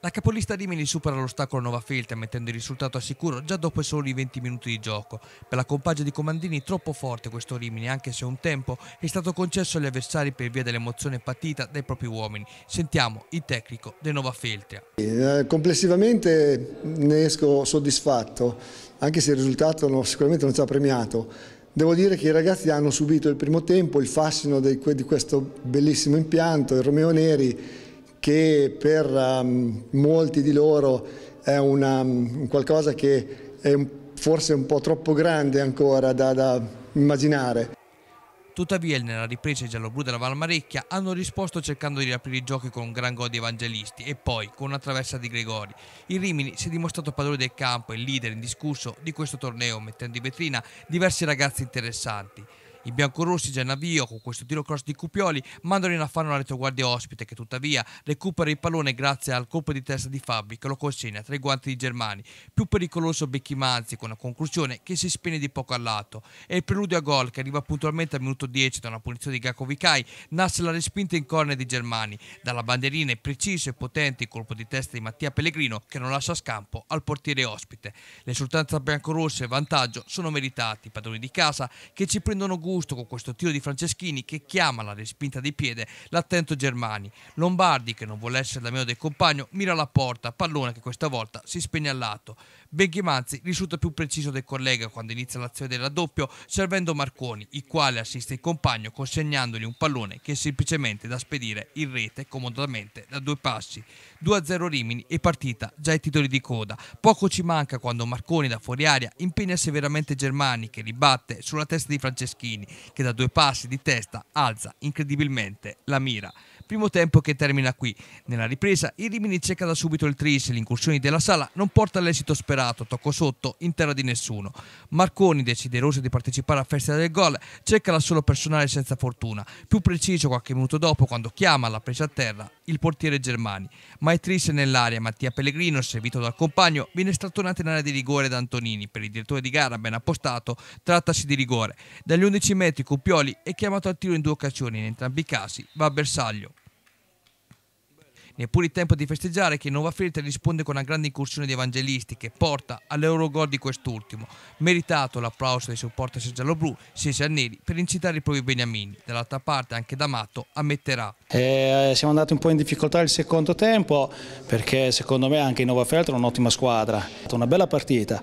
La capolista Rimini supera l'ostacolo Nova Filter mettendo il risultato a sicuro già dopo soli 20 minuti di gioco. Per la compagia di Comandini troppo forte questo Rimini anche se un tempo è stato concesso agli avversari per via dell'emozione patita dai propri uomini. Sentiamo il tecnico del Nova Filter. Eh, complessivamente ne esco soddisfatto anche se il risultato no, sicuramente non ci ha premiato. Devo dire che i ragazzi hanno subito il primo tempo il fascino di questo bellissimo impianto, il Romeo Neri che per um, molti di loro è una, um, qualcosa che è forse un po' troppo grande ancora da, da immaginare. Tuttavia, nella ripresa i gialloblu della Valmarecchia hanno risposto cercando di riaprire i giochi con un gran gol di Evangelisti e poi con una traversa di Gregori. Il Rimini si è dimostrato padrone del campo e leader indiscusso di questo torneo, mettendo in vetrina diversi ragazzi interessanti. I biancorossi già in avvio con questo tiro cross di Cupioli mandano in affanno la retroguardia ospite che tuttavia recupera il pallone grazie al colpo di testa di Fabi che lo consegna tra i guanti di Germani. Più pericoloso Becchi Manzi con una conclusione che si spinge di poco lato. E il preludio a gol che arriva puntualmente al minuto 10 da una punizione di Gakovicai nasce la respinta in corner di Germani. Dalla banderina è preciso e potente il colpo di testa di Mattia Pellegrino che non lascia scampo al portiere ospite. Le sultanze biancorosse e vantaggio sono meritati. I padroni di casa che ci prendono gusto gusto con questo tiro di Franceschini che chiama la respinta di piede l'attento Germani. Lombardi, che non vuole essere da meno del compagno, mira la porta, pallone che questa volta si spegne lato. Beghimanzi risulta più preciso del collega quando inizia l'azione del raddoppio, servendo Marconi, il quale assiste il compagno consegnandogli un pallone che è semplicemente da spedire in rete comodamente da due passi. 2-0 Rimini e partita già ai titoli di coda. Poco ci manca quando Marconi da fuori aria impegna severamente Germani che ribatte sulla testa di Franceschini. Berrettini che da due passi di testa alza incredibilmente la mira. Primo tempo che termina qui. Nella ripresa il Rimini cerca da subito il tris, le incursioni della sala non porta all'esito sperato, tocco sotto, in terra di nessuno. Marconi, desideroso di partecipare alla festa del gol, cerca la solo personale senza fortuna. Più preciso qualche minuto dopo quando chiama la presa a terra il portiere Germani. Ma è triste nell'area, Mattia Pellegrino, servito dal compagno, viene strattonata in area di rigore da Antonini. Per il direttore di gara, ben appostato, trattasi di rigore. Dagli 11 metri Cupioli è chiamato al tiro in due occasioni, in entrambi i casi va a bersaglio. Neppure il tempo di festeggiare che Nova Feltre risponde con una grande incursione di evangelisti che porta all'Eurogol di quest'ultimo. Meritato l'applauso dei supporter gialloblu, sia Neri, per incitare i propri beniamini. Dall'altra parte anche D'Amato ammetterà. Eh, eh, siamo andati un po' in difficoltà il secondo tempo perché secondo me anche Nova Feltre è un'ottima squadra. È stata una bella partita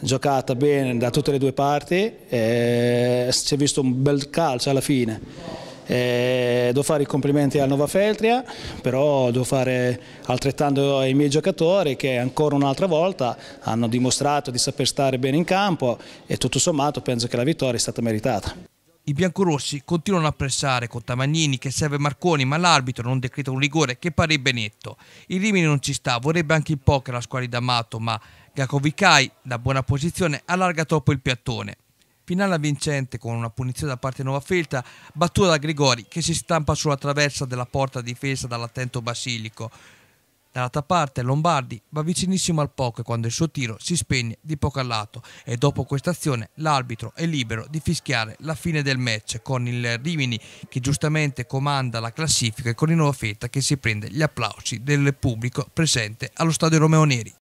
giocata bene da tutte le due parti, eh, si è visto un bel calcio alla fine eh, devo fare i complimenti al Nova Feltria, però devo fare altrettanto ai miei giocatori che ancora un'altra volta hanno dimostrato di saper stare bene in campo e tutto sommato penso che la vittoria è stata meritata. I biancorossi continuano a pressare con Tamagnini che serve Marconi ma l'arbitro non decreta un rigore che parebbe netto. Il Rimini non ci sta, vorrebbe anche il poker la squadra di Amato ma Gakovicai da buona posizione allarga troppo il piattone. Finale vincente con una punizione da parte di Nuova Felta, battuta da Grigori che si stampa sulla traversa della porta difesa dall'attento Basilico. Dall'altra parte Lombardi va vicinissimo al poco quando il suo tiro si spegne di poco a lato e dopo questa azione l'arbitro è libero di fischiare la fine del match con il Rimini che giustamente comanda la classifica e con il Nuova Fetta che si prende gli applausi del pubblico presente allo stadio Romeo Neri.